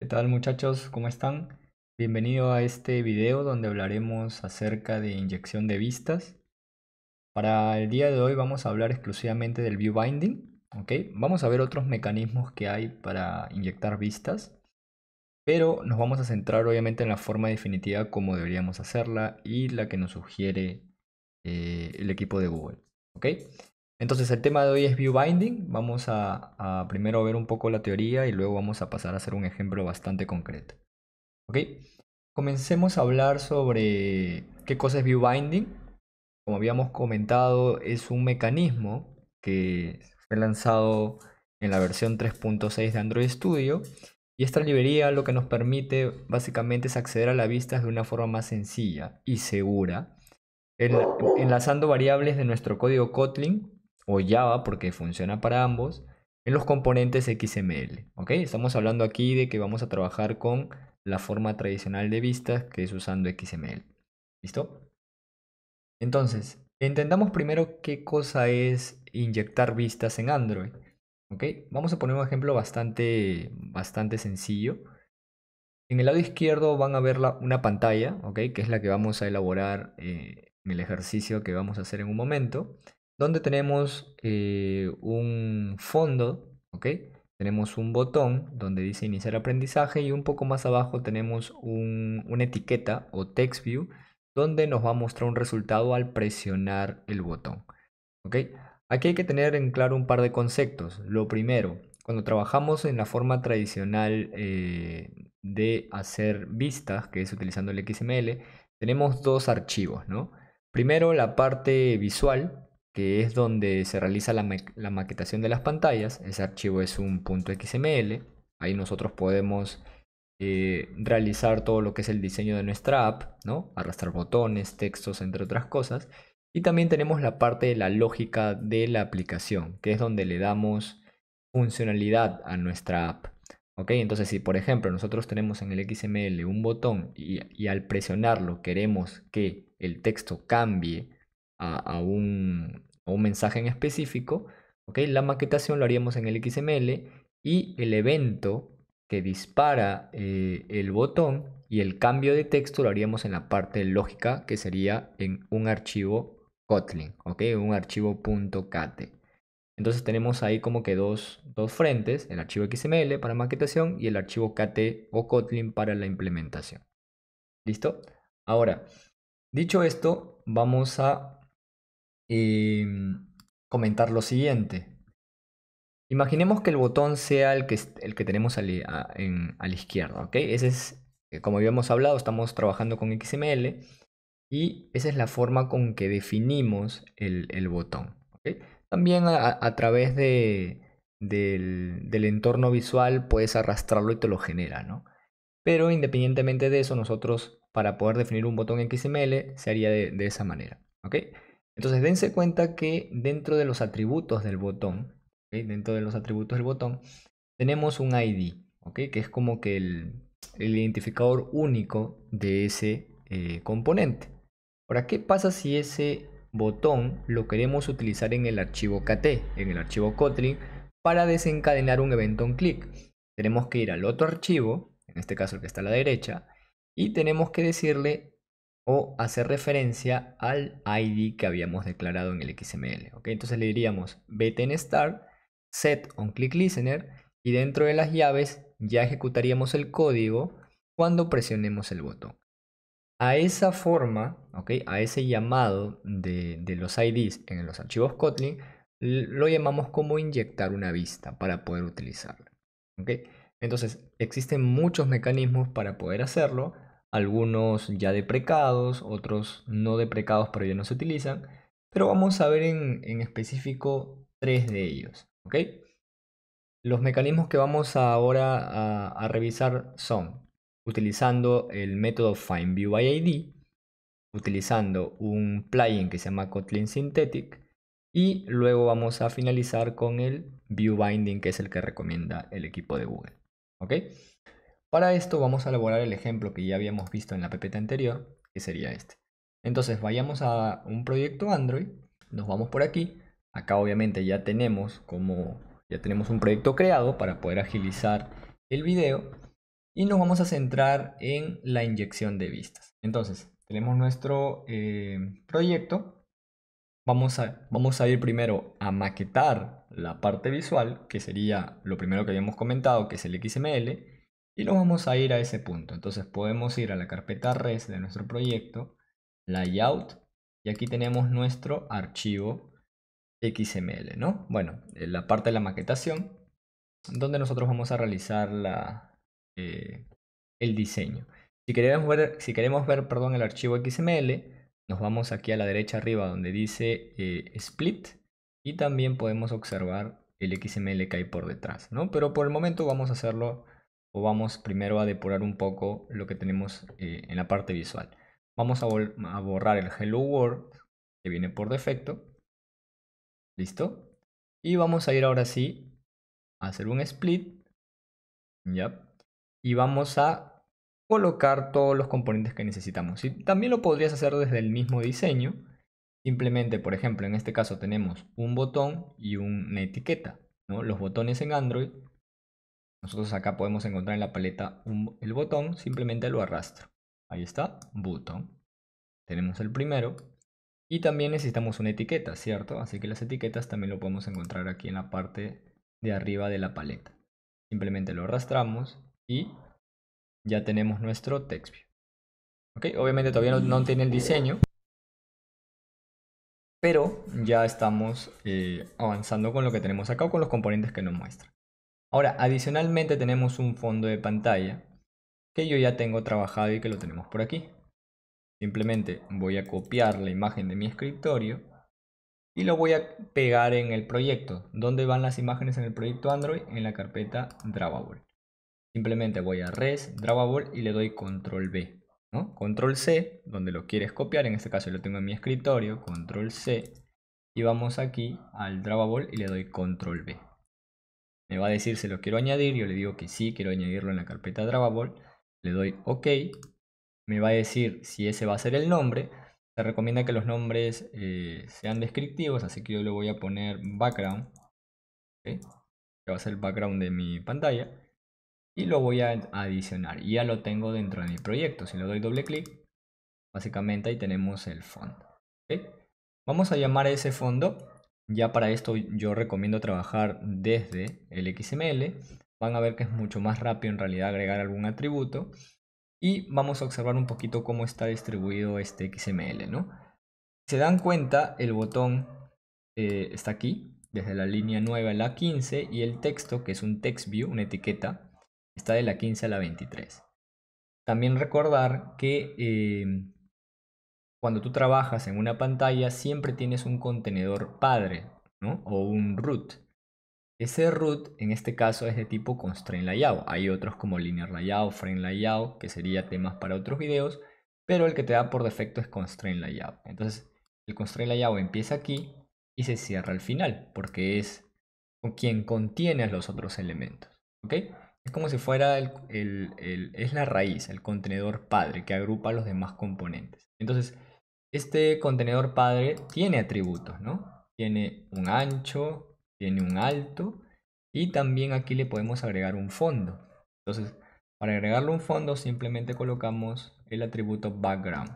¿Qué tal muchachos? ¿Cómo están? Bienvenido a este video donde hablaremos acerca de inyección de vistas. Para el día de hoy vamos a hablar exclusivamente del view binding. ok Vamos a ver otros mecanismos que hay para inyectar vistas. Pero nos vamos a centrar obviamente en la forma definitiva como deberíamos hacerla y la que nos sugiere eh, el equipo de Google. ok entonces el tema de hoy es ViewBinding, binding. Vamos a, primero ver un poco la teoría y luego vamos a pasar a hacer un ejemplo bastante concreto. ¿Ok? Comencemos a hablar sobre qué cosa es view binding. Como habíamos comentado, es un mecanismo que fue lanzado en la versión 3.6 de Android Studio. Y esta librería lo que nos permite básicamente es acceder a las vistas de una forma más sencilla y segura, enlazando variables de nuestro código Kotlin o Java, porque funciona para ambos, en los componentes XML. ¿ok? Estamos hablando aquí de que vamos a trabajar con la forma tradicional de vistas, que es usando XML. ¿Listo? Entonces, entendamos primero qué cosa es inyectar vistas en Android. ¿ok? Vamos a poner un ejemplo bastante, bastante sencillo. En el lado izquierdo van a ver una pantalla, ¿ok? que es la que vamos a elaborar eh, en el ejercicio que vamos a hacer en un momento donde tenemos eh, un fondo, ¿ok? Tenemos un botón donde dice iniciar aprendizaje y un poco más abajo tenemos una etiqueta o text view donde nos va a mostrar un resultado al presionar el botón. ¿ok? Aquí hay que tener en claro un par de conceptos. Lo primero, cuando trabajamos en la forma tradicional eh, de hacer vistas, que es utilizando el XML, tenemos dos archivos. Primero la parte visual, que es donde se realiza la, maquetación de las pantallas. Ese archivo es un .xml. Ahí nosotros podemos eh, realizar todo lo que es el diseño de nuestra app, ¿no? Arrastrar botones, textos, entre otras cosas. Y también tenemos la parte de la lógica de la aplicación, que es donde le damos funcionalidad a nuestra app. ¿Ok? Entonces, si por ejemplo nosotros tenemos en el XML un botón y al presionarlo queremos que el texto cambie a, un, mensaje en específico. ¿okay? La maquetación lo haríamos en el XML y el evento que dispara eh, el botón y el cambio de texto lo haríamos en la parte lógica que sería en un archivo Kotlin, ¿ok? Un archivo .kt. Entonces tenemos ahí como que dos, dos, frentes, el archivo XML para maquetación y el archivo KT o Kotlin para la implementación. ¿Listo? Ahora, dicho esto, vamos a Mm, comentar lo siguiente. Imaginemos que el botón sea el que, el que tenemos a, la izquierda, ¿ok? Ese es, eh, como habíamos hablado, estamos trabajando con XML y esa es la forma con que definimos el, botón. También a, través de, del, entorno visual puedes arrastrarlo y te lo genera, ¿no? Pero independientemente de eso, nosotros para poder definir un botón XML se haría de, de esa manera, ¿ok? Entonces dense cuenta que dentro de los atributos del botón, dentro de los atributos del botón, tenemos un ID, que es como que el, identificador único de ese eh, componente. Ahora, ¿qué pasa si ese botón lo queremos utilizar en el archivo KT, en el archivo Kotlin, para desencadenar un evento on click? Tenemos que ir al otro archivo, en este caso el que está a la derecha, y tenemos que decirle o hacer referencia al ID que habíamos declarado en el XML. Entonces le diríamos btn start set on click listener y dentro de las llaves ya ejecutaríamos el código cuando presionemos el botón. A esa forma, a ese llamado de, los IDs en los archivos Kotlin, lo llamamos como inyectar una vista para poder utilizarla Entonces existen muchos mecanismos para poder hacerlo algunos ya deprecados, otros no deprecados pero ya no se utilizan, pero vamos a ver en, específico tres de ellos. ¿ok? Los mecanismos que vamos ahora a, revisar son utilizando el método FindViewById, utilizando un plugin que se llama Kotlin Synthetic y luego vamos a finalizar con el ViewBinding que es el que recomienda el equipo de Google. ¿ok? Para esto vamos a elaborar el ejemplo que ya habíamos visto en la ppt anterior, que sería este. Entonces vayamos a un proyecto Android, nos vamos por aquí, acá obviamente ya tenemos como ya tenemos un proyecto creado para poder agilizar el video y nos vamos a centrar en la inyección de vistas. Entonces tenemos nuestro eh, proyecto, vamos a, vamos a ir primero a maquetar la parte visual, que sería lo primero que habíamos comentado, que es el XML, y nos vamos a ir a ese punto. Entonces podemos ir a la carpeta res de nuestro proyecto, layout, y aquí tenemos nuestro archivo XML, ¿no? Bueno, eh, la parte de la maquetación, donde nosotros vamos a realizar la, eh, el diseño. Si queremos ver, si queremos ver perdón, el archivo XML, nos vamos aquí a la derecha arriba donde dice eh, split y también podemos observar el XML que hay por detrás, ¿no? Pero por el momento vamos a hacerlo o vamos primero a depurar un poco lo que tenemos eh, en la parte visual. Vamos a, borrar el Hello World que viene por defecto. ¿Listo? Y vamos a ir ahora sí a hacer un split. ¿Ya? Y vamos a colocar todos los componentes que necesitamos. Y también lo podrías hacer desde el mismo diseño. Simplemente, por ejemplo, en este caso tenemos un botón y una etiqueta. ¿no? Los botones en Android nosotros acá podemos encontrar en la paleta el botón, simplemente lo arrastro. Ahí está, botón. Tenemos el primero. Y también necesitamos una etiqueta, ¿cierto? Así que las etiquetas también lo podemos encontrar aquí en la parte de arriba de la paleta. Simplemente lo arrastramos y ya tenemos nuestro TextView. ¿Ok? Obviamente todavía no, tiene el diseño, pero ya estamos eh, avanzando con lo que tenemos acá o con los componentes que nos muestra. Ahora, adicionalmente tenemos un fondo de pantalla que yo ya tengo trabajado y que lo tenemos por aquí. Simplemente voy a copiar la imagen de mi escritorio y lo voy a pegar en el proyecto. ¿Dónde van las imágenes en el proyecto Android? En la carpeta Drawable. Simplemente voy a res, Drawable y le doy control B. Control C, donde lo quieres copiar, en este caso lo tengo en mi escritorio, control C. Y vamos aquí al Drawable y le doy control B me va a decir si lo quiero añadir, yo le digo que sí, quiero añadirlo en la carpeta drawable, le doy OK, me va a decir si ese va a ser el nombre, se recomienda que los nombres eh, sean descriptivos, así que yo le voy a poner background, que va a ser el background de mi pantalla, y lo voy a adicionar, y ya lo tengo dentro de mi proyecto, si le doy doble clic, básicamente ahí tenemos el fondo. Vamos a llamar a ese fondo ya para esto yo recomiendo trabajar desde el XML. Van a ver que es mucho más rápido en realidad agregar algún atributo. Y vamos a observar un poquito cómo está distribuido este XML, ¿no? se dan cuenta, el botón eh, está aquí, desde la línea 9 a la 15, y el texto, que es un text view, una etiqueta, está de la 15 a la 23. También recordar que eh, cuando tú trabajas en una pantalla siempre tienes un contenedor padre, ¿no? O un root. Ese root en este caso es de tipo constraint layout. Hay otros como linear layout, frame layout, que sería temas para otros videos, pero el que te da por defecto es constraint layout. Entonces, el constraint layout empieza aquí y se cierra al final, porque es con quien contiene los otros elementos, ¿ok? Es como si fuera es la raíz, el contenedor padre que agrupa los demás componentes. Entonces, este contenedor padre tiene atributos, ¿no? Tiene un ancho, tiene un alto y también aquí le podemos agregar un fondo. Entonces, para agregarle un fondo simplemente colocamos el atributo background.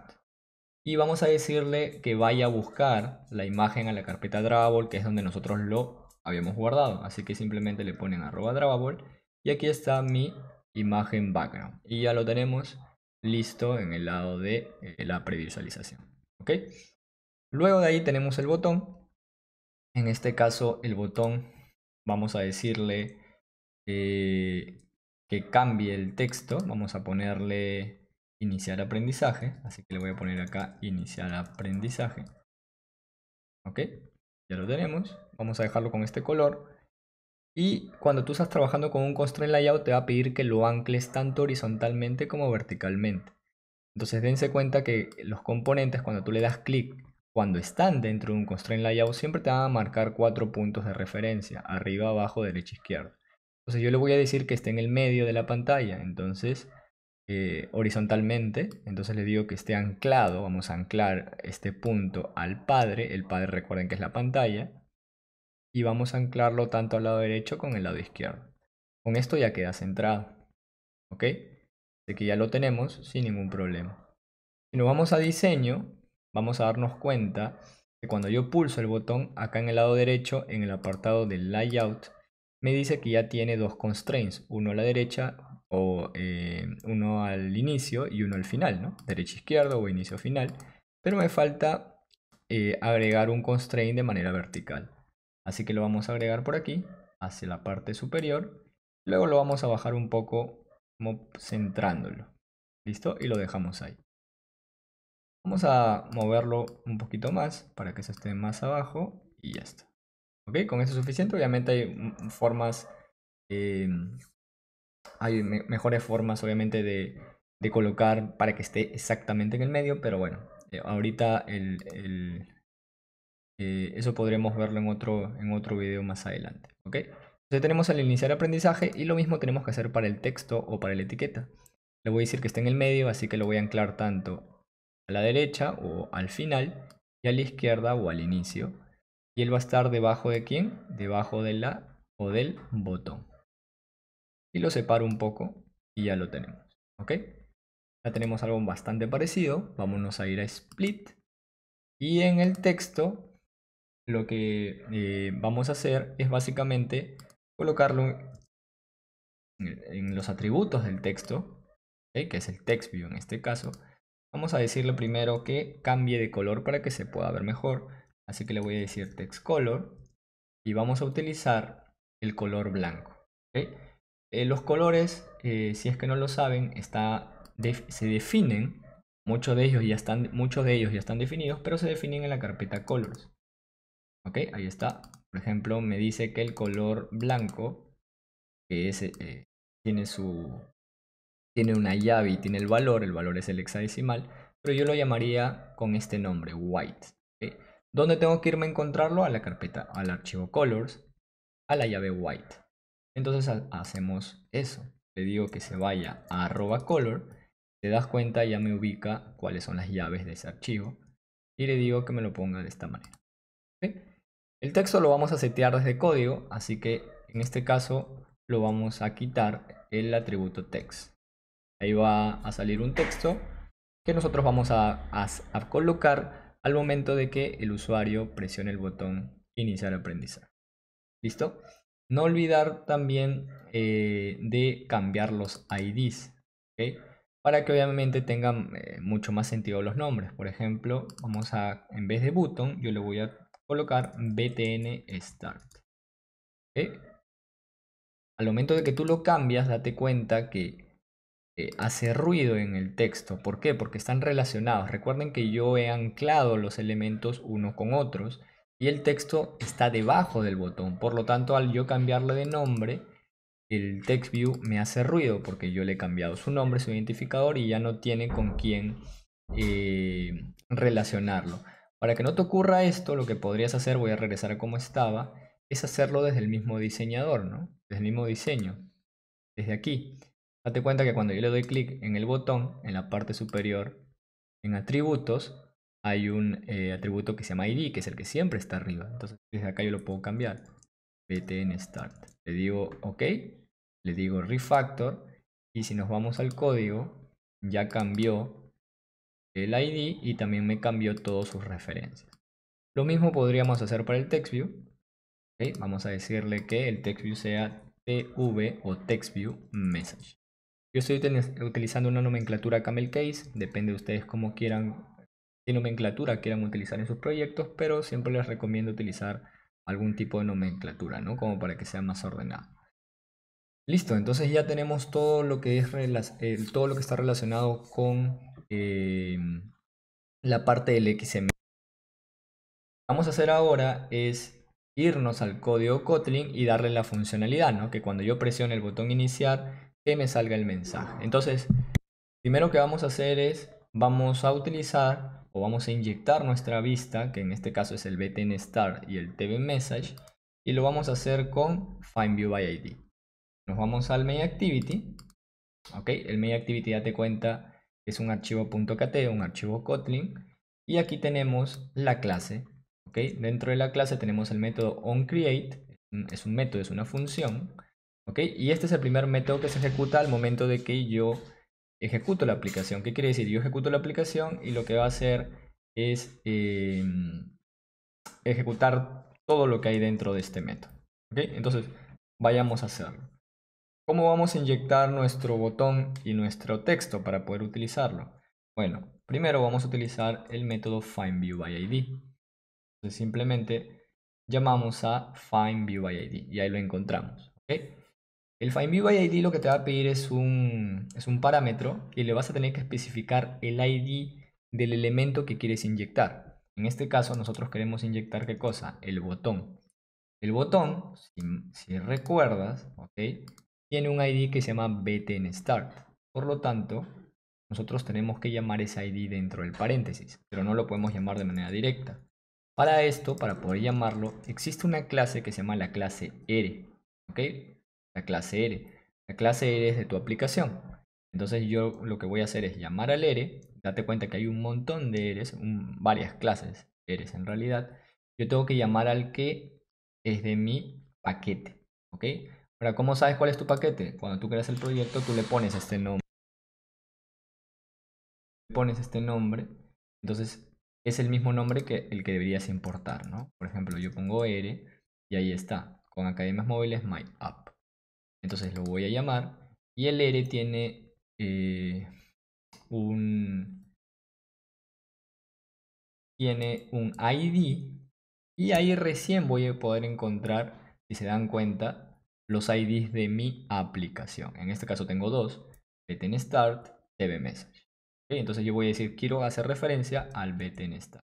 Y vamos a decirle que vaya a buscar la imagen a la carpeta drawable, que es donde nosotros lo habíamos guardado. Así que simplemente le ponen arroba drawable y aquí está mi imagen background. Y ya lo tenemos listo en el lado de la previsualización. ¿Ok? Luego de ahí tenemos el botón. En este caso, el botón vamos a decirle eh, que cambie el texto. Vamos a ponerle iniciar aprendizaje. Así que le voy a poner acá iniciar aprendizaje. ¿Ok? Ya lo tenemos. Vamos a dejarlo con este color. Y cuando tú estás trabajando con un constraint layout te va a pedir que lo ancles tanto horizontalmente como verticalmente. Entonces dense cuenta que los componentes cuando tú le das clic, cuando están dentro de un constraint layout, siempre te van a marcar cuatro puntos de referencia, arriba, abajo, derecha, izquierda. Entonces yo le voy a decir que esté en el medio de la pantalla, entonces eh, horizontalmente, entonces le digo que esté anclado, vamos a anclar este punto al padre, el padre recuerden que es la pantalla, y vamos a anclarlo tanto al lado derecho como al lado izquierdo. Con esto ya queda centrado, ¿ok? que ya lo tenemos sin ningún problema. Si nos vamos a diseño, vamos a darnos cuenta que cuando yo pulso el botón acá en el lado derecho, en el apartado del layout, me dice que ya tiene dos constraints, uno a la derecha o eh, uno al inicio y uno al final, ¿no? Derecha izquierdo o inicio final. Pero me falta eh, agregar un constraint de manera vertical. Así que lo vamos a agregar por aquí, hacia la parte superior. Luego lo vamos a bajar un poco como centrándolo. ¿Listo? Y lo dejamos ahí. Vamos a moverlo un poquito más para que se esté más abajo y ya está. ¿Ok? Con eso es suficiente. Obviamente hay formas... Eh, hay mejores formas obviamente de, de, colocar para que esté exactamente en el medio, pero bueno, eh, ahorita el, eh, eso podremos verlo en otro, en otro video más adelante. ¿Ok? Entonces tenemos al iniciar aprendizaje y lo mismo tenemos que hacer para el texto o para la etiqueta. Le voy a decir que está en el medio, así que lo voy a anclar tanto a la derecha o al final y a la izquierda o al inicio. Y él va a estar debajo de quién? Debajo de la o del botón. Y lo separo un poco y ya lo tenemos. ¿Ok? Ya tenemos algo bastante parecido. Vámonos a ir a Split. Y en el texto lo que eh, vamos a hacer es básicamente colocarlo en los atributos del texto, que es el text view en este caso, vamos a decirle primero que cambie de color para que se pueda ver mejor. Así que le voy a decir text color y vamos a utilizar el color blanco. Eh, los colores, eh, si es que no lo saben, está, se definen, muchos de, ellos ya están, muchos de ellos ya están definidos, pero se definen en la carpeta colors. ¿Ok? Ahí está, por ejemplo, me dice que el color blanco, que eh, tiene, su, tiene una llave y tiene el valor, el valor es el hexadecimal, pero yo lo llamaría con este nombre, white. ¿Dónde tengo que irme a encontrarlo? A la carpeta, al archivo colors, a la llave white. Entonces hacemos eso. Le digo que se vaya a arroba color. Te das cuenta, ya me ubica cuáles son las llaves de ese archivo. Y le digo que me lo ponga de esta manera. El texto lo vamos a setear desde código, así que en este caso lo vamos a quitar el atributo text. Ahí va a salir un texto que nosotros vamos a, colocar al momento de que el usuario presione el botón iniciar aprendizaje. ¿Listo? No olvidar también eh, de cambiar los IDs, para que obviamente tengan eh, mucho más sentido los nombres. Por ejemplo, vamos a, en vez de button, yo le voy a colocar btn start. Al momento de que tú lo cambias, date cuenta que hace ruido en el texto. ¿Por qué? Porque están relacionados. Recuerden que yo he anclado los elementos unos con otros y el texto está debajo del botón. Por lo tanto, al yo cambiarlo de nombre, el text view me hace ruido porque yo le he cambiado su nombre, su identificador y ya no tiene con quién eh, relacionarlo. Para que no te ocurra esto, lo que podrías hacer, voy a regresar a como estaba, es hacerlo desde el mismo diseñador, ¿no? Desde el mismo diseño, desde aquí. Date cuenta que cuando yo le doy clic en el botón, en la parte superior, en atributos, hay un eh, atributo que se llama ID, que es el que siempre está arriba. Entonces desde acá yo lo puedo cambiar. BTN Start. Le digo OK, le digo Refactor, y si nos vamos al código, ya cambió el ID y también me cambió todas sus referencias. Lo mismo podríamos hacer para el TextView. Vamos a decirle que el TextView sea TV o TextView Message. Yo estoy utilizando una nomenclatura Camel Case, depende de ustedes cómo quieran, qué nomenclatura quieran utilizar en sus proyectos, pero siempre les recomiendo utilizar algún tipo de nomenclatura, ¿no? Como para que sea más ordenado. Listo, entonces ya tenemos todo lo que, es todo lo que está relacionado con eh, la parte del XML. Lo que vamos a hacer ahora es irnos al código Kotlin y darle la funcionalidad, ¿no? que cuando yo presione el botón iniciar, que me salga el mensaje. Entonces, primero que vamos a hacer es, vamos a utilizar o vamos a inyectar nuestra vista, que en este caso es el BTN Star y el TV Message, y lo vamos a hacer con FindViewById by ID. Nos vamos al MayActivity. Activity, ¿ok? El MayActivity Activity te cuenta es un archivo .kt, un archivo Kotlin, y aquí tenemos la clase. ¿ok? Dentro de la clase tenemos el método onCreate, es un método, es una función, ¿ok? y este es el primer método que se ejecuta al momento de que yo ejecuto la aplicación. ¿Qué quiere decir? Yo ejecuto la aplicación y lo que va a hacer es em, ejecutar todo lo que hay dentro de este método. ¿ok? Entonces, vayamos a hacerlo. ¿Cómo vamos a inyectar nuestro botón y nuestro texto para poder utilizarlo? Bueno, primero vamos a utilizar el método findViewById. Entonces simplemente llamamos a findViewById y ahí lo encontramos. El findViewById lo que te va a pedir es un, es un parámetro y le vas a tener que especificar el ID del elemento que quieres inyectar. En este caso nosotros queremos inyectar ¿qué cosa? El botón. El botón, si recuerdas, ¿ok? tiene un ID que se llama btnStart. Por lo tanto, nosotros tenemos que llamar ese ID dentro del paréntesis, pero no lo podemos llamar de manera directa. Para esto, para poder llamarlo, existe una clase que se llama la clase R. ¿Ok? La clase R. La clase R es de tu aplicación. Entonces yo lo que voy a hacer es llamar al R. Date cuenta que hay un montón de Eres, varias clases Eres en realidad. Yo tengo que llamar al que es de mi paquete. ¿Ok? Ahora, ¿cómo sabes cuál es tu paquete? Cuando tú creas el proyecto, tú le pones este nombre. Le pones este nombre. Entonces, es el mismo nombre que el que deberías importar, ¿no? Por ejemplo, yo pongo R y ahí está. Con academias móviles, my app. Entonces lo voy a llamar. Y el R tiene eh, un. Tiene un ID. Y ahí recién voy a poder encontrar, si se dan cuenta, los IDs de mi aplicación. En este caso tengo dos, btn start, Entonces yo voy a decir quiero hacer referencia al btn start.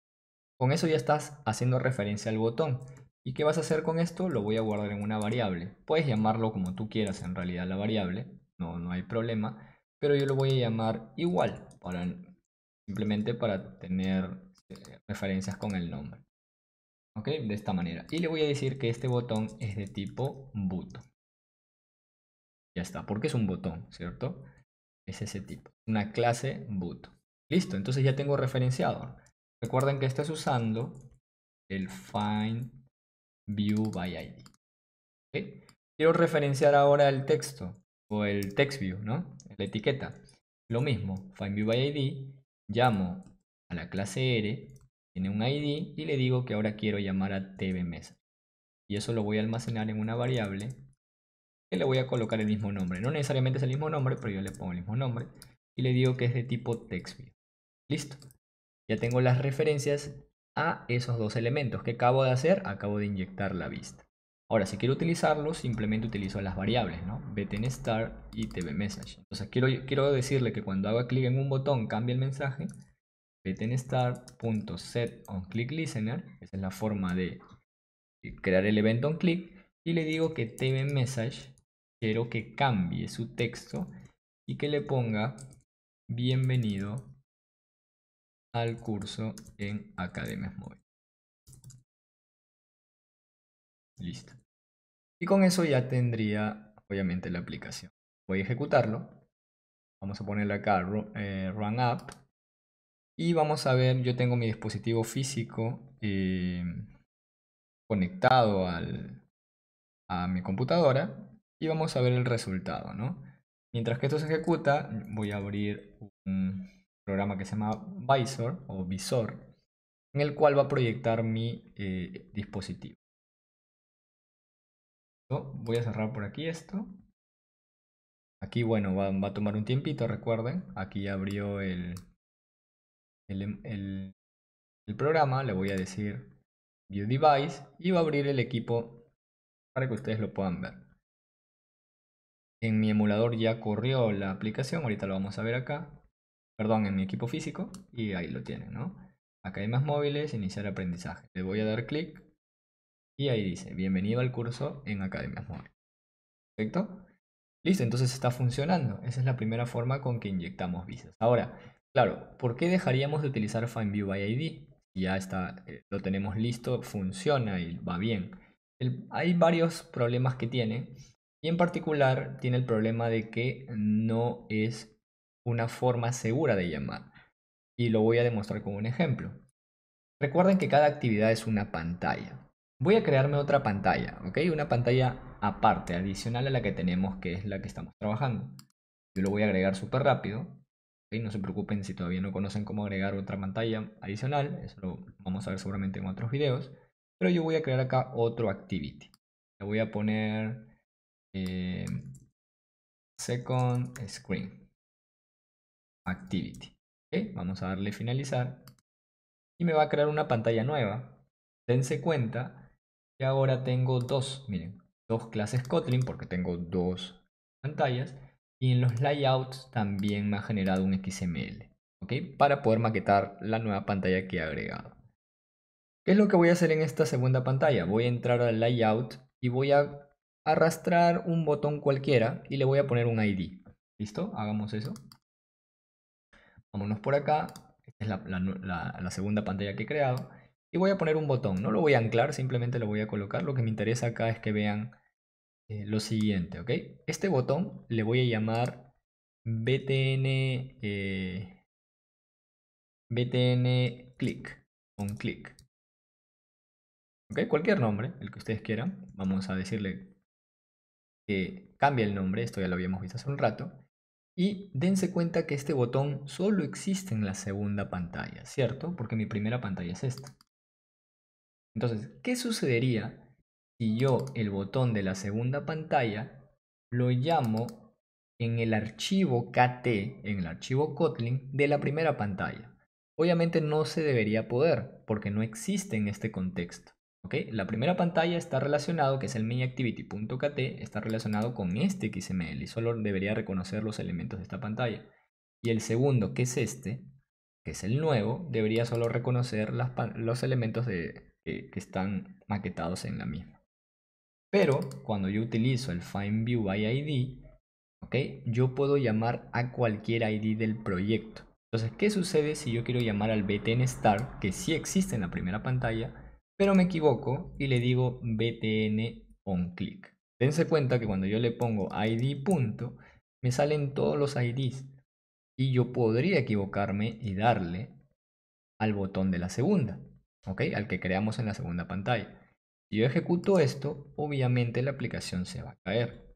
Con eso ya estás haciendo referencia al botón. ¿Y qué vas a hacer con esto? Lo voy a guardar en una variable. Puedes llamarlo como tú quieras en realidad la variable, no, no hay problema, pero yo lo voy a llamar igual, simplemente para tener eh, referencias con el nombre. ¿Ok? De esta manera. Y le voy a decir que este botón es de tipo button. Ya está, porque es un botón, ¿cierto? Es ese tipo, una clase button Listo, entonces ya tengo referenciado. Recuerden que estás usando el find view by id. Quiero referenciar ahora el texto o el text view, ¿no? La etiqueta. Lo mismo, find view by id, llamo a la clase R, tiene un id y le digo que ahora quiero llamar a tv mesa. Y eso lo voy a almacenar en una variable le voy a colocar el mismo nombre. No necesariamente es el mismo nombre, pero yo le pongo el mismo nombre. Y le digo que es de tipo TextView. Listo. Ya tengo las referencias a esos dos elementos. que acabo de hacer? Acabo de inyectar la vista. Ahora, si quiero utilizarlo, simplemente utilizo las variables, ¿no? Star y TVMessage. Entonces, quiero, quiero decirle que cuando haga clic en un botón, cambie el mensaje. listener. Esa es la forma de eh, crear el evento onClick. Y le digo que Message quiero que cambie su texto y que le ponga bienvenido al curso en Academias Móviles. Listo. Y con eso ya tendría, obviamente, la aplicación. Voy a ejecutarlo. Vamos a ponerle acá eh, Run App. Y vamos a ver, yo tengo mi dispositivo físico eh, conectado al, a mi computadora y vamos a ver el resultado, ¿no? Mientras que esto se ejecuta, voy a abrir un programa que se llama Visor o Visor, en el cual va a proyectar mi eh, dispositivo. Voy a cerrar por aquí esto. Aquí, bueno, va, a tomar un tiempito, recuerden. Aquí abrió el, el programa, le voy a decir View Device y va a abrir el equipo para que ustedes lo puedan ver. En mi emulador ya corrió la aplicación, ahorita lo vamos a ver acá. Perdón, en mi equipo físico y ahí lo tiene ¿no? Acá móviles, iniciar aprendizaje. Le voy a dar clic y ahí dice, bienvenido al curso en Academias Móviles. ¿Perfecto? Listo, entonces está funcionando. Esa es la primera forma con que inyectamos visas Ahora, claro, ¿por qué dejaríamos de utilizar FindView by ID? Ya está, eh, lo tenemos listo, funciona y va bien. hay varios problemas que tiene. Y en particular tiene el problema de que no es una forma segura de llamar. Y lo voy a demostrar con un ejemplo. Recuerden que cada actividad es una pantalla. Voy a crearme otra pantalla, ¿ok? Una pantalla aparte, adicional a la que tenemos, que es la que estamos trabajando. Yo lo voy a agregar súper rápido. No se preocupen si todavía no conocen cómo agregar otra pantalla adicional. Eso lo vamos a ver seguramente en otros videos. Pero yo voy a crear acá otro activity. Le voy a poner eh, second screen activity. ¿Okay? Vamos a darle finalizar y me va a crear una pantalla nueva. Dense cuenta que ahora tengo dos, miren, dos clases Kotlin porque tengo dos pantallas y en los layouts también me ha generado un XML, ¿ok? Para poder maquetar la nueva pantalla que he agregado. ¿Qué es lo que voy a hacer en esta segunda pantalla? Voy a entrar al layout y voy a arrastrar un botón cualquiera y le voy a poner un ID. ¿Listo? Hagamos eso. Vámonos por acá. Esta es la, segunda pantalla que he creado. Y voy a poner un botón. No lo voy a anclar, simplemente lo voy a colocar. Lo que me interesa acá es que vean eh, lo siguiente, ¿ok? Este botón le voy a llamar btn, eh, btn click, un click. ¿Ok? Cualquier nombre, el que ustedes quieran. Vamos a decirle cambia el nombre, esto ya lo habíamos visto hace un rato, y dense cuenta que este botón solo existe en la segunda pantalla, ¿cierto? Porque mi primera pantalla es esta. Entonces, ¿qué sucedería si yo el botón de la segunda pantalla lo llamo en el archivo KT, en el archivo Kotlin de la primera pantalla? Obviamente no se debería poder porque no existe en este contexto. La primera pantalla está relacionado, que es el mainActivity.kt, está relacionado con este XML y solo debería reconocer los elementos de esta pantalla. Y el segundo, que es este, que es el nuevo, debería solo reconocer los elementos de, que están maquetados en la misma. Pero cuando yo utilizo el findViewById, ok, yo puedo llamar a cualquier ID del proyecto. Entonces, ¿qué sucede si yo quiero llamar al btnstar, que sí existe en la primera pantalla, pero me equivoco y le digo btn onClick. Dense cuenta que cuando yo le pongo id punto, me salen todos los IDs. Y yo podría equivocarme y darle al botón de la segunda, ¿ok? Al que creamos en la segunda pantalla. Si yo ejecuto esto, obviamente la aplicación se va a caer.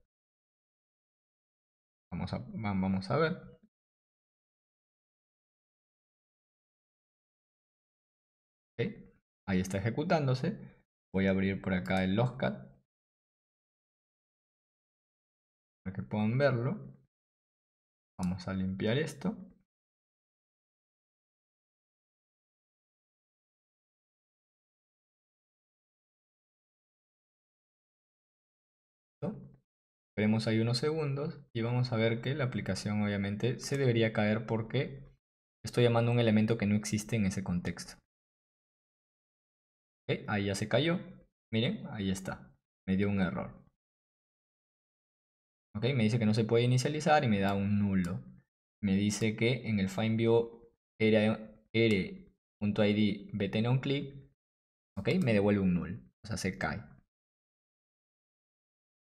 Vamos vamos a ver. Ahí está ejecutándose. Voy a abrir por acá el Logcat. Para que puedan verlo. Vamos a limpiar esto. Esperemos ahí unos segundos y vamos a ver que la aplicación obviamente se debería caer porque estoy llamando un elemento que no existe en ese contexto ahí ya se cayó. Miren, ahí está. Me dio un error. Okay, me dice que no se puede inicializar y me da un nulo. Me dice que en el FindView r.id btn on click, ok, me devuelve un nulo O sea, se cae.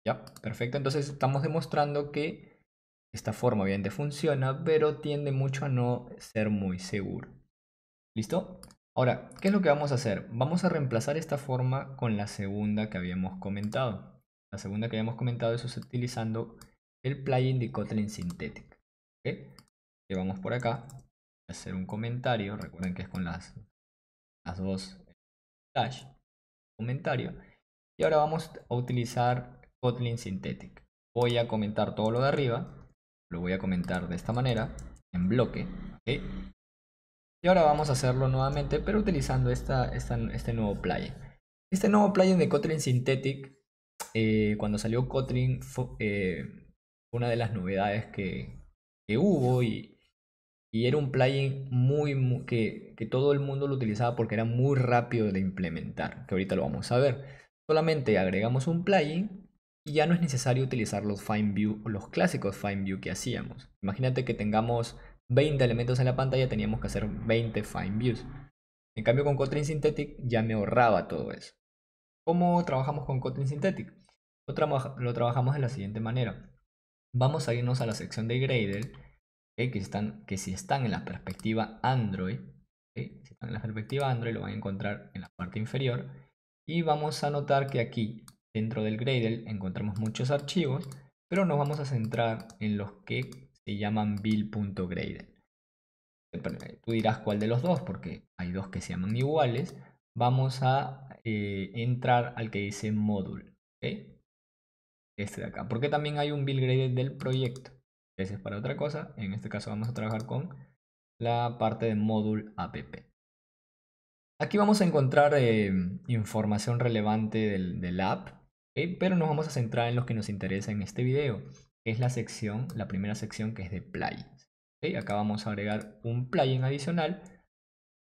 Ya, perfecto. Entonces estamos demostrando que esta forma obviamente funciona, pero tiende mucho a no ser muy seguro. ¿Listo? Ahora, ¿qué es lo que vamos a hacer? Vamos a reemplazar esta forma con la segunda que habíamos comentado. La segunda que habíamos comentado es utilizando el plugin de Kotlin Synthetic. vamos por acá, a hacer un comentario, recuerden que es con las, dos comentario. Y ahora vamos a utilizar Kotlin Synthetic. Voy a comentar todo lo de arriba, lo voy a comentar de esta manera, en bloque. Y ahora vamos a hacerlo nuevamente, pero utilizando esta, este nuevo plugin. Este nuevo plugin de Kotlin Synthetic, eh, cuando salió Kotlin, fue eh, una de las novedades que, hubo y, era un plugin muy, que, todo el mundo lo utilizaba porque era muy rápido de implementar, que ahorita lo vamos a ver. Solamente agregamos un plugin y ya no es necesario utilizar los FineView, los clásicos View que hacíamos. Imagínate que tengamos 20 elementos en la pantalla teníamos que hacer 20 fine views. En cambio con Kotlin Synthetic ya me ahorraba todo eso. ¿Cómo trabajamos con Kotlin Synthetic? Lo, trabajamos de la siguiente manera. Vamos a irnos a la sección de Gradle, que, si están en la perspectiva Android, si están en la perspectiva Android lo van a encontrar en la parte inferior. Y vamos a notar que aquí, dentro del Gradle, encontramos muchos archivos, pero nos vamos a centrar en los que se llaman build.graded. Tú dirás cuál de los dos, porque hay dos que se llaman iguales. Vamos a eh, entrar al que dice Module. Este de acá. Porque también hay un build Graded del proyecto. Ese es para otra cosa. En este caso vamos a trabajar con la parte de Módulo app. Aquí vamos a encontrar eh, información relevante del, app, pero nos vamos a centrar en los que nos interesa en este video es la sección, la primera sección que es de plugins. Acá vamos a agregar un plugin adicional.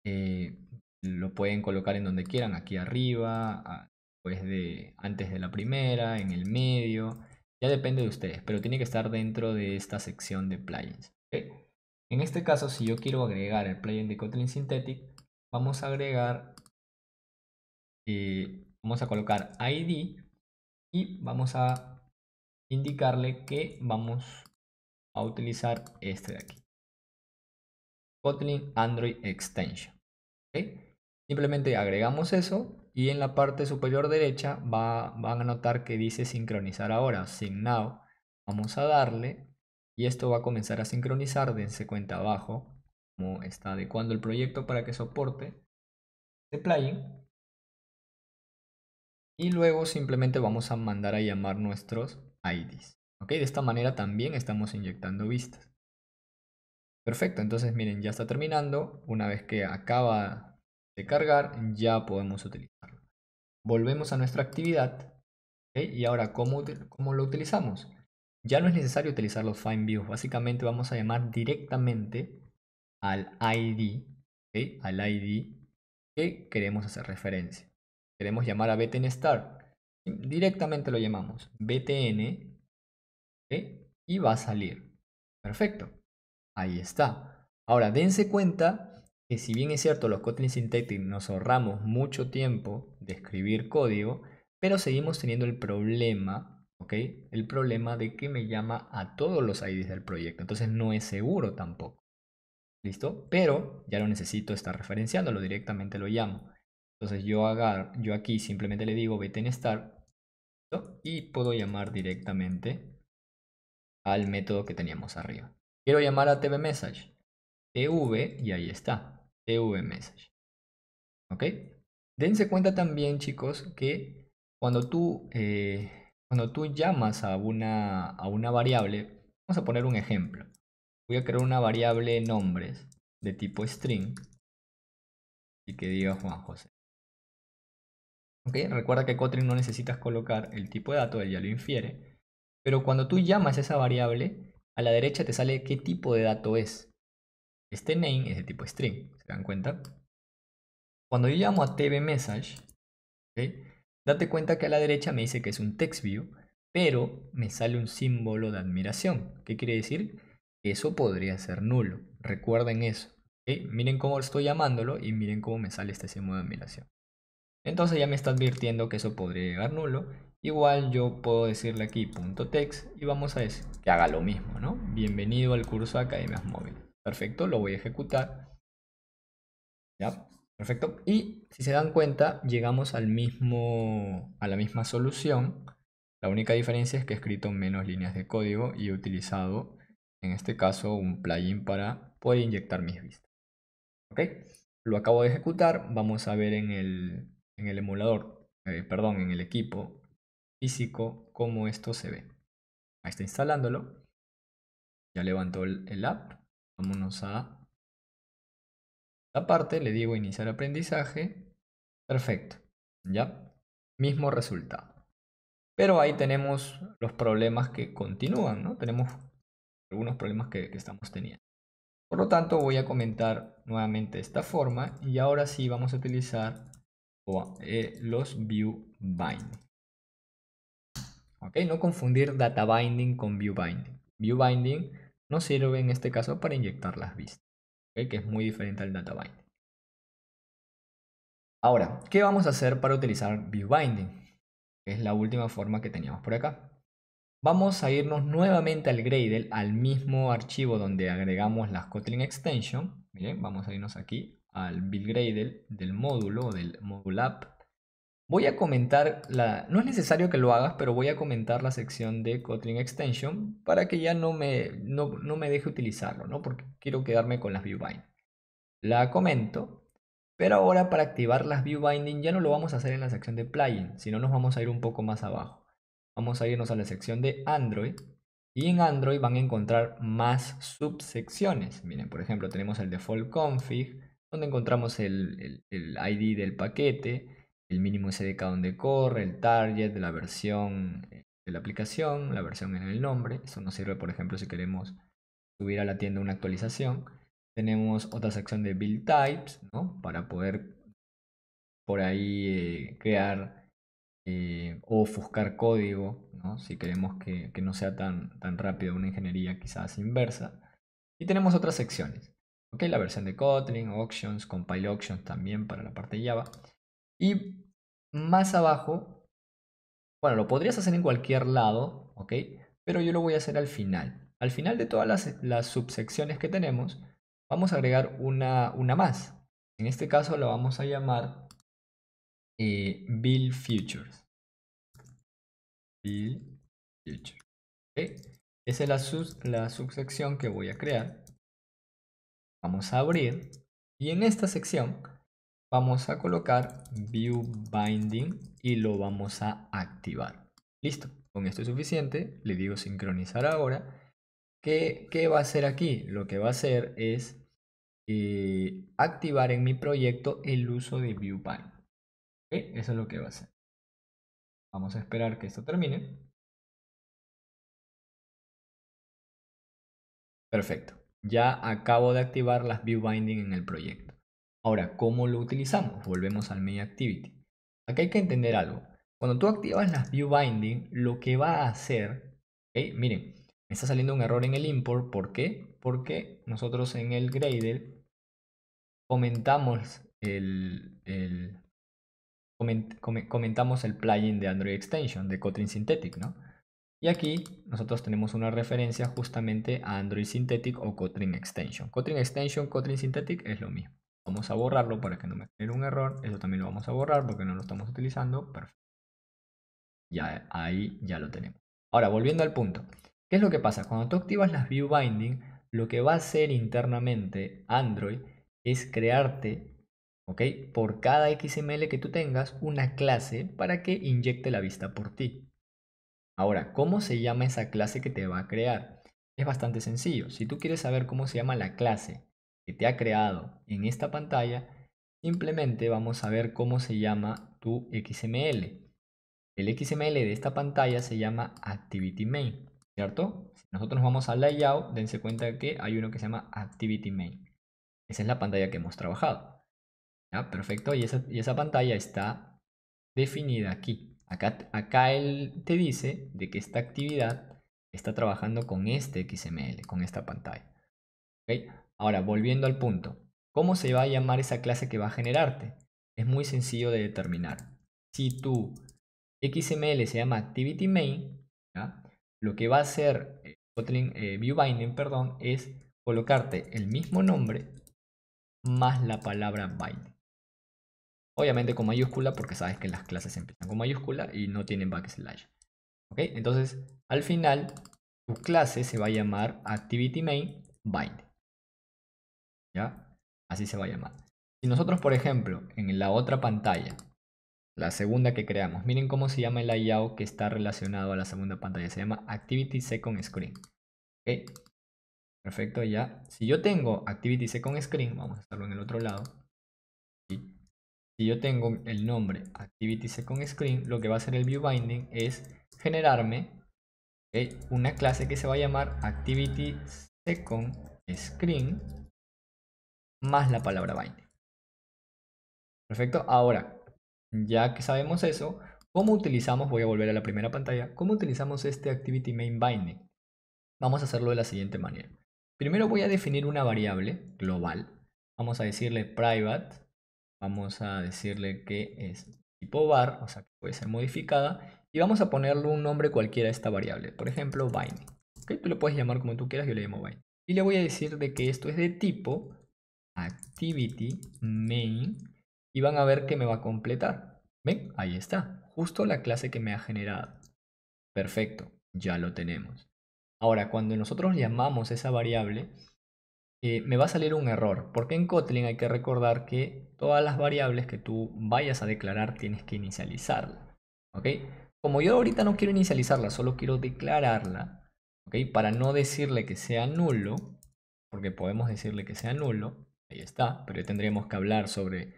Eh, lo pueden colocar en donde quieran, aquí arriba, después pues de, antes de la primera, en el medio. Ya depende de ustedes, pero tiene que estar dentro de esta sección de plugins. En este caso, si yo quiero agregar el plugin de Kotlin Synthetic, vamos a agregar, eh, vamos a colocar ID y vamos a indicarle que vamos a utilizar este de aquí. Kotlin Android Extension. Simplemente agregamos eso y en la parte superior derecha va, van a notar que dice sincronizar ahora, sign now. Vamos a darle y esto va a comenzar a sincronizar, dense cuenta abajo como está adecuando el proyecto para que soporte de este plugin. Y luego simplemente vamos a mandar a llamar nuestros IDs. De esta manera también estamos inyectando vistas. Perfecto, entonces miren, ya está terminando. Una vez que acaba de cargar, ya podemos utilizarlo. Volvemos a nuestra actividad. Y ahora, ¿cómo, lo utilizamos? Ya no es necesario utilizar los find views. Básicamente vamos a llamar directamente al ID, al ID que queremos hacer referencia. Queremos llamar a BTN star. Directamente lo llamamos btn y va a salir. Perfecto. Ahí está. Ahora, dense cuenta que si bien es cierto, los Kotlin Synthetic nos ahorramos mucho tiempo de escribir código, pero seguimos teniendo el problema, ¿ok? El problema de que me llama a todos los IDs del proyecto. Entonces no es seguro tampoco. ¿Listo? Pero ya lo necesito estar referenciándolo, directamente lo llamo. Entonces yo, agar, yo aquí simplemente le digo btn start y puedo llamar directamente al método que teníamos arriba. Quiero llamar a tvMessage, tv y ahí está, tvMessage. ¿Ok? Dense cuenta también, chicos, que cuando tú, eh, cuando tú llamas a una, a una variable, vamos a poner un ejemplo. Voy a crear una variable nombres de tipo string y que diga Juan José. Recuerda que Kotlin no necesitas colocar el tipo de dato, él ya lo infiere. Pero cuando tú llamas esa variable, a la derecha te sale qué tipo de dato es. Este name es de tipo string, ¿se dan cuenta? Cuando yo llamo a tvMessage, date cuenta que a la derecha me dice que es un textView, pero me sale un símbolo de admiración. ¿Qué quiere decir? Que eso podría ser nulo. Recuerden eso. Miren cómo estoy llamándolo y miren cómo me sale este símbolo de admiración. Entonces ya me está advirtiendo que eso podría llegar nulo. Igual yo puedo decirle aquí punto .text y vamos a decir que haga lo mismo, ¿no? Bienvenido al curso de Academias Móvil. Perfecto, lo voy a ejecutar. Ya, perfecto. Y si se dan cuenta, llegamos al mismo, a la misma solución. La única diferencia es que he escrito menos líneas de código y he utilizado, en este caso, un plugin para poder inyectar mis vistas. ¿Ok? Lo acabo de ejecutar. Vamos a ver en el en el emulador, eh, perdón, en el equipo físico, cómo esto se ve. Ahí está instalándolo. Ya levantó el, app. Vámonos a la parte, le digo iniciar aprendizaje. Perfecto. ¿Ya? Mismo resultado. Pero ahí tenemos los problemas que continúan, ¿no? Tenemos algunos problemas que, estamos teniendo. Por lo tanto, voy a comentar nuevamente esta forma y ahora sí vamos a utilizar o eh, los view binding. ¿Ok? No confundir data binding con view binding. View binding no sirve en este caso para inyectar las vistas, que es muy diferente al data binding. Ahora, ¿qué vamos a hacer para utilizar view binding? es la última forma que teníamos por acá. Vamos a irnos nuevamente al Gradle, al mismo archivo donde agregamos las Kotlin extension. Miren, vamos a irnos aquí al build Gradle del módulo, del Module app, voy a comentar la... No es necesario que lo hagas, pero voy a comentar la sección de Kotlin Extension para que ya no me, no, me deje utilizarlo, ¿no? Porque quiero quedarme con las view binding. La comento. Pero ahora para activar las view binding ya no lo vamos a hacer en la sección de plugin, sino nos vamos a ir un poco más abajo. Vamos a irnos a la sección de Android y en Android van a encontrar más subsecciones. Miren, por ejemplo, tenemos el default config, donde encontramos el, ID del paquete, el mínimo SDK donde corre, el target, la versión eh, de la aplicación, la versión en el nombre. Eso nos sirve, por ejemplo, si queremos subir a la tienda una actualización. Tenemos otra sección de build types, ¿no? Para poder por ahí eh, crear eh, o ofuscar código, ¿no? si queremos que, no sea tan, tan rápido una ingeniería quizás inversa. Y tenemos otras secciones. Ok, la versión de Kotlin, options, Compile options también para la parte Java. Y más abajo, bueno, lo podrías hacer en cualquier lado, ok, pero yo lo voy a hacer al final. Al final de todas las, subsecciones que tenemos, vamos a agregar una, una más. En este caso la vamos a llamar eh, Build Futures. Build Futures. Esa es la subsección que voy a crear. Vamos a abrir y en esta sección vamos a colocar View Binding y lo vamos a activar. Listo, con esto es suficiente. Le digo sincronizar ahora. ¿Qué, qué va a hacer aquí? Lo que va a hacer es eh, activar en mi proyecto el uso de View Binding. Eso es lo que va a hacer. Vamos a esperar que esto termine. Perfecto. Ya acabo de activar las view binding en el proyecto. Ahora, ¿cómo lo utilizamos? Volvemos al MainActivity. activity. Aquí hay que entender algo. Cuando tú activas las view binding, lo que va a hacer, miren, me está saliendo un error en el import. ¿Por qué? Porque nosotros en el grader comentamos el, comentamos el plugin de Android Extension de Kotlin Synthetic, ¿no? Y aquí nosotros tenemos una referencia justamente a Android Synthetic o Kotlin Extension. Kotlin Extension, Kotlin Synthetic es lo mismo. Vamos a borrarlo para que no me genere un error. Eso también lo vamos a borrar porque no lo estamos utilizando. Perfecto. Ya ahí ya lo tenemos. Ahora, volviendo al punto. ¿Qué es lo que pasa? Cuando tú activas las View Binding, lo que va a hacer internamente Android es crearte, ¿ok? Por cada XML que tú tengas, una clase para que inyecte la vista por ti. Ahora, ¿cómo se llama esa clase que te va a crear? Es bastante sencillo. Si tú quieres saber cómo se llama la clase que te ha creado en esta pantalla, simplemente vamos a ver cómo se llama tu XML. El XML de esta pantalla se llama ActivityMain, ¿cierto? Si nosotros vamos al layout, dense cuenta que hay uno que se llama ActivityMain. Esa es la pantalla que hemos trabajado. ¿Ya? Perfecto, y y esa pantalla está definida aquí. Acá, él te dice de que esta actividad está trabajando con este XML, con esta pantalla. Ahora, volviendo al punto. ¿Cómo se va a llamar esa clase que va a generarte? Es muy sencillo de determinar. Si tu XML se llama ActivityMain, lo que va a hacer eh, eh, ViewBinding perdón, es colocarte el mismo nombre más la palabra binding. Obviamente con mayúscula porque sabes que las clases empiezan con mayúscula y no tienen backslash. ¿Ok? Entonces, al final, tu clase se va a llamar ActivityMainBind. ¿Ya? Así se va a llamar. Si nosotros, por ejemplo, en la otra pantalla, la segunda que creamos, miren cómo se llama el layout que está relacionado a la segunda pantalla. Se llama Activity Second Screen. Perfecto, ya. Si yo tengo Activity Second Screen, vamos a hacerlo en el otro lado. Si yo tengo el nombre activity screen, lo que va a hacer el view binding es generarme una clase que se va a llamar activity screen más la palabra binding. Perfecto. Ahora, ya que sabemos eso, ¿cómo utilizamos? Voy a volver a la primera pantalla. ¿Cómo utilizamos este activity Vamos a hacerlo de la siguiente manera. Primero voy a definir una variable global. Vamos a decirle private vamos a decirle que es tipo var, o sea que puede ser modificada, y vamos a ponerle un nombre cualquiera a esta variable, por ejemplo bind. ¿Okay? Tú lo puedes llamar como tú quieras, yo le llamo bind. Y le voy a decir de que esto es de tipo activity main y van a ver que me va a completar. ¿Ven? Ahí está, justo la clase que me ha generado. Perfecto, ya lo tenemos. Ahora, cuando nosotros llamamos esa variable, eh, me va a salir un error, porque en Kotlin hay que recordar que todas las variables que tú vayas a declarar tienes que inicializarla. ¿ok? Como yo ahorita no quiero inicializarla, solo quiero declararla, ¿ok? para no decirle que sea nulo, porque podemos decirle que sea nulo, ahí está, pero tendríamos que hablar sobre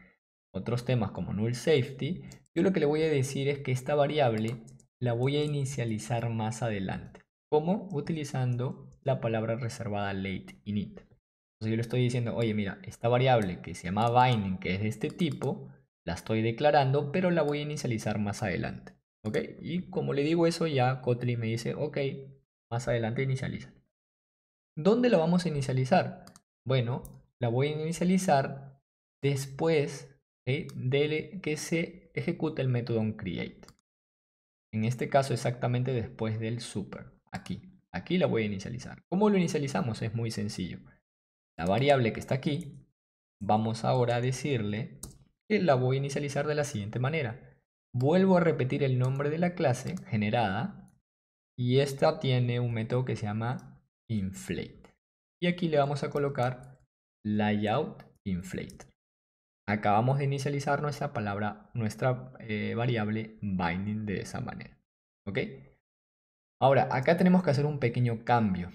otros temas como null safety, yo lo que le voy a decir es que esta variable la voy a inicializar más adelante. ¿Cómo? Utilizando la palabra reservada late init. Entonces yo le estoy diciendo, oye, mira, esta variable que se llama binding, que es de este tipo, la estoy declarando, pero la voy a inicializar más adelante. ¿Ok? Y como le digo eso, ya Kotlin me dice, ok, más adelante inicializa. ¿Dónde la vamos a inicializar? Bueno, la voy a inicializar después de que se ejecute el método onCreate. En este caso, exactamente después del super. Aquí. Aquí la voy a inicializar. ¿Cómo lo inicializamos? Es muy sencillo la variable que está aquí, vamos ahora a decirle que la voy a inicializar de la siguiente manera. Vuelvo a repetir el nombre de la clase generada y esta tiene un método que se llama inflate. Y aquí le vamos a colocar layout inflate. Acabamos de inicializar nuestra palabra, nuestra eh, variable binding de esa manera. ¿Ok? Ahora, acá tenemos que hacer un pequeño cambio.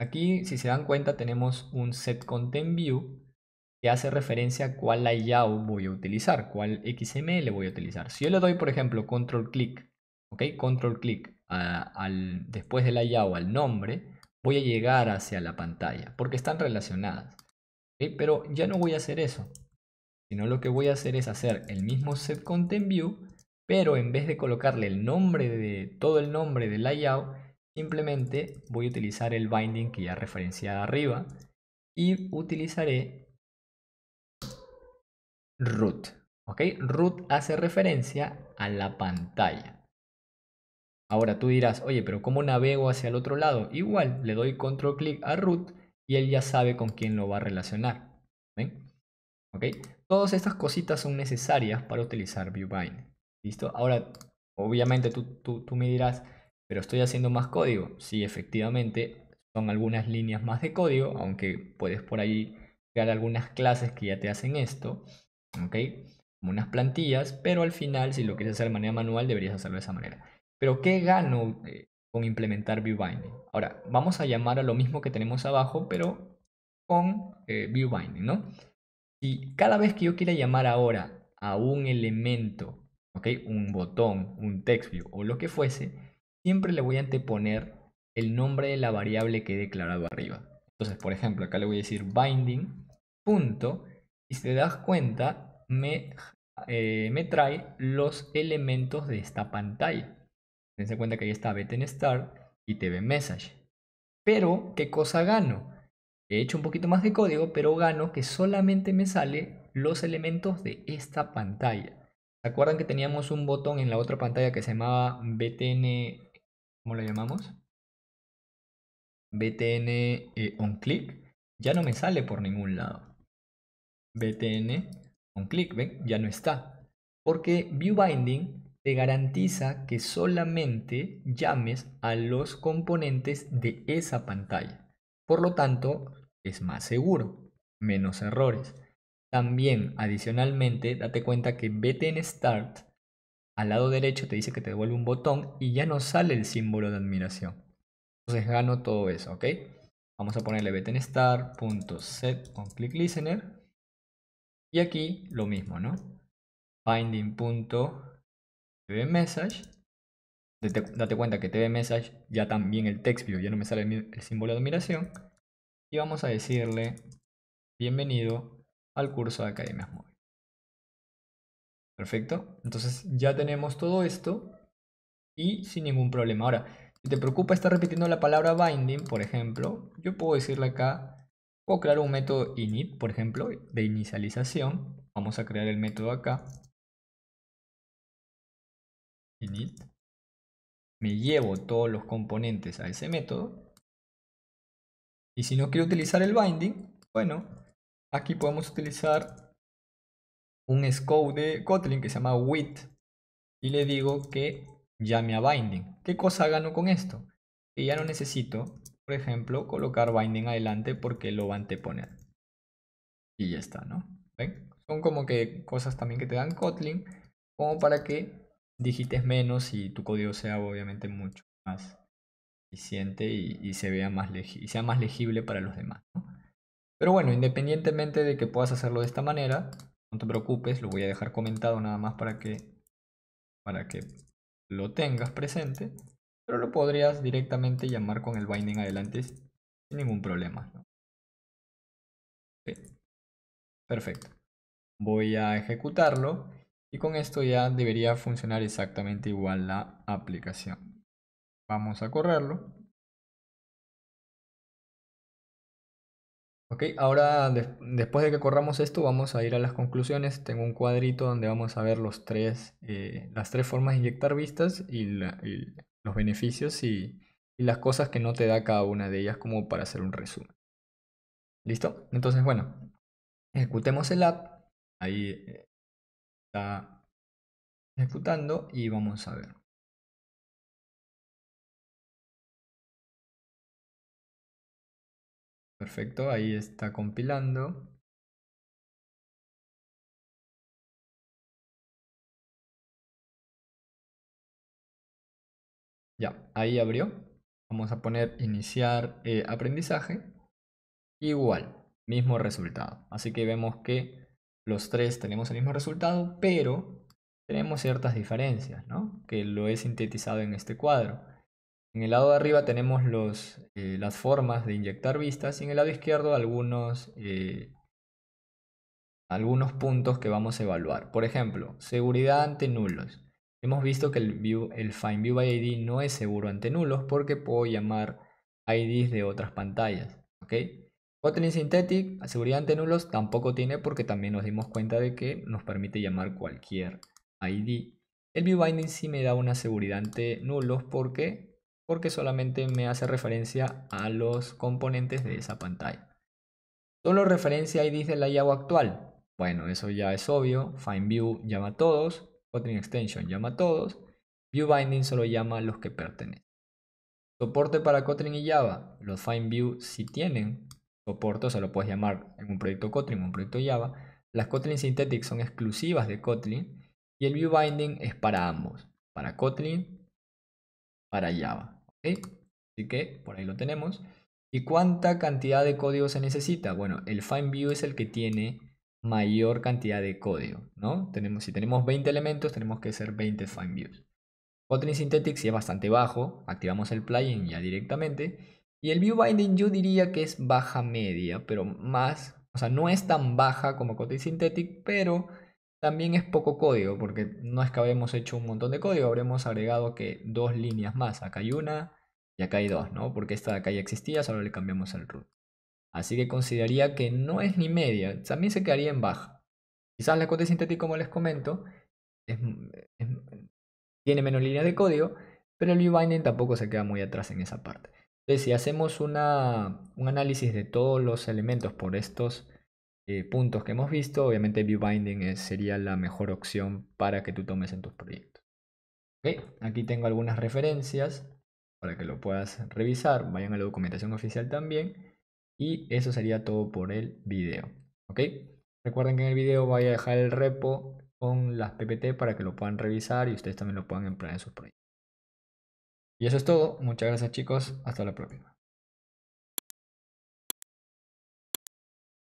Aquí, si se dan cuenta, tenemos un set content view que hace referencia a cuál layout voy a utilizar, cuál XML voy a utilizar. Si yo le doy, por ejemplo, control click ¿ok? Control click al, después del layout al nombre, voy a llegar hacia la pantalla porque están relacionadas. Pero ya no voy a hacer eso, sino lo que voy a hacer es hacer el mismo set content view, pero en vez de colocarle el nombre de todo el nombre del layout, Simplemente voy a utilizar el binding que ya referencié arriba y utilizaré root. ¿Ok? Root hace referencia a la pantalla. Ahora tú dirás, oye, pero ¿cómo navego hacia el otro lado? Igual, le doy control clic a root y él ya sabe con quién lo va a relacionar. ¿Ok? Todas estas cositas son necesarias para utilizar ViewBind. ¿Listo? Ahora, obviamente tú me dirás, pero estoy haciendo más código. Sí, efectivamente, son algunas líneas más de código, aunque puedes por ahí crear algunas clases que ya te hacen esto, ¿ok? Como unas plantillas, pero al final, si lo quieres hacer de manera manual, deberías hacerlo de esa manera. Pero, ¿qué gano eh, con implementar ViewBinding? Ahora, vamos a llamar a lo mismo que tenemos abajo, pero con eh, ViewBinding, ¿no? Y cada vez que yo quiera llamar ahora a un elemento, ¿ok? Un botón, un text view o lo que fuese, siempre le voy a anteponer el nombre de la variable que he declarado arriba. Entonces, por ejemplo, acá le voy a decir binding, punto, y si te das cuenta, me, eh, me trae los elementos de esta pantalla. Tense cuenta que ahí está en y TV Message. Pero, ¿qué cosa gano? He hecho un poquito más de código, pero gano que solamente me sale los elementos de esta pantalla. ¿Se acuerdan que teníamos un botón en la otra pantalla que se llamaba BTN ¿cómo lo llamamos? BTN eh, onClick, ya no me sale por ningún lado. BTN onClick, ¿ven? Ya no está. Porque ViewBinding te garantiza que solamente llames a los componentes de esa pantalla. Por lo tanto, es más seguro, menos errores. También, adicionalmente, date cuenta que BTN Start al lado derecho te dice que te devuelve un botón y ya no sale el símbolo de admiración. Entonces gano todo eso, ¿ok? Vamos a ponerle betenstar.set con click listener. Y aquí lo mismo, ¿no? Finding.tvmessage. Date cuenta que tvMessage ya también el text ya no me sale el símbolo de admiración. Y vamos a decirle bienvenido al curso de Academias Móviles. Perfecto. Entonces ya tenemos todo esto y sin ningún problema. Ahora, si te preocupa estar repitiendo la palabra binding, por ejemplo, yo puedo decirle acá, puedo crear un método init, por ejemplo, de inicialización. Vamos a crear el método acá. Init. Me llevo todos los componentes a ese método. Y si no quiero utilizar el binding, bueno, aquí podemos utilizar un scope de Kotlin que se llama WIT y le digo que llame a binding. ¿Qué cosa gano con esto? Que ya no necesito, por ejemplo, colocar binding adelante porque lo va a anteponer. Y ya está, ¿no? Son como que cosas también que te dan Kotlin como para que digites menos y tu código sea obviamente mucho más eficiente y, se vea más y sea más legible para los demás. Pero bueno, independientemente de que puedas hacerlo de esta manera, no te preocupes, lo voy a dejar comentado nada más para que, para que lo tengas presente. Pero lo podrías directamente llamar con el binding adelante sin ningún problema. Perfecto. Voy a ejecutarlo y con esto ya debería funcionar exactamente igual la aplicación. Vamos a correrlo. Ok, ahora después de que corramos esto vamos a ir a las conclusiones. Tengo un cuadrito donde vamos a ver los eh, las tres formas de inyectar vistas y, los beneficios y, las cosas que no te da cada una de ellas como para hacer un resumen. ¿Listo? Entonces, bueno, ejecutemos el app. Ahí eh, está ejecutando y vamos a ver. Perfecto, ahí está compilando. Ya, ahí abrió. Vamos a poner iniciar eh, aprendizaje. Igual, mismo resultado. Así que vemos que los tres tenemos el mismo resultado, pero tenemos ciertas diferencias, ¿no? Que lo he sintetizado en este cuadro. En el lado de arriba tenemos eh, las formas de inyectar vistas y en el lado izquierdo algunos, eh, algunos puntos que vamos a evaluar. Por ejemplo, seguridad ante nulos. Hemos visto que el, view, View by ID no es seguro ante nulos porque puedo llamar IDs de otras pantallas. ¿okay? Kotlin Synthetic, seguridad ante nulos, tampoco tiene porque también nos dimos cuenta de que nos permite llamar cualquier ID. El viewbinding sí me da una seguridad ante nulos porque porque solamente me hace referencia a los componentes de esa pantalla. Solo referencia Dice la Java actual. Bueno, eso ya es obvio. FindView View llama a todos. Kotlin Extension llama a todos. View Binding solo llama a los que pertenecen. Soporte para Kotlin y Java. Los FindView View si tienen soporte, se lo puedes llamar en un proyecto Kotlin, un proyecto Java. Las Kotlin Synthetic son exclusivas de Kotlin y el View Binding es para ambos, para Kotlin, para Java. Así que por ahí lo tenemos. ¿Y cuánta cantidad de código se necesita? Bueno, el FindView es el que tiene mayor cantidad de código, ¿no? Tenemos, si tenemos 20 elementos, tenemos que ser 20 FindViews. Kotlin Synthetic si es bastante bajo, activamos el plugin ya directamente. Y el View yo diría que es baja media, pero más, o sea, no es tan baja como Kotlin Synthetic, pero también es poco código, porque no es que habíamos hecho un montón de código, habremos agregado que dos líneas más. Acá hay una y acá hay dos, ¿no? Porque esta de acá ya existía, solo le cambiamos el root. Así que consideraría que no es ni media, también se quedaría en baja. Quizás la cuota sintética, como les comento, tiene menos líneas de código, pero el binding tampoco se queda muy atrás en esa parte. Entonces, si hacemos una, un análisis de todos los elementos por estos eh, puntos que hemos visto, obviamente viewbinding es, eh, sería la mejor opción para que tú tomes en tus proyectos. Aquí tengo algunas referencias para que lo puedas revisar, vayan a la documentación oficial también. Y eso sería todo por el video. ¿ok? Recuerden que en el video voy a dejar el repo con las PPT para que lo puedan revisar y ustedes también lo puedan emplear en sus proyectos. Y eso es todo. Muchas gracias chicos. Hasta la próxima.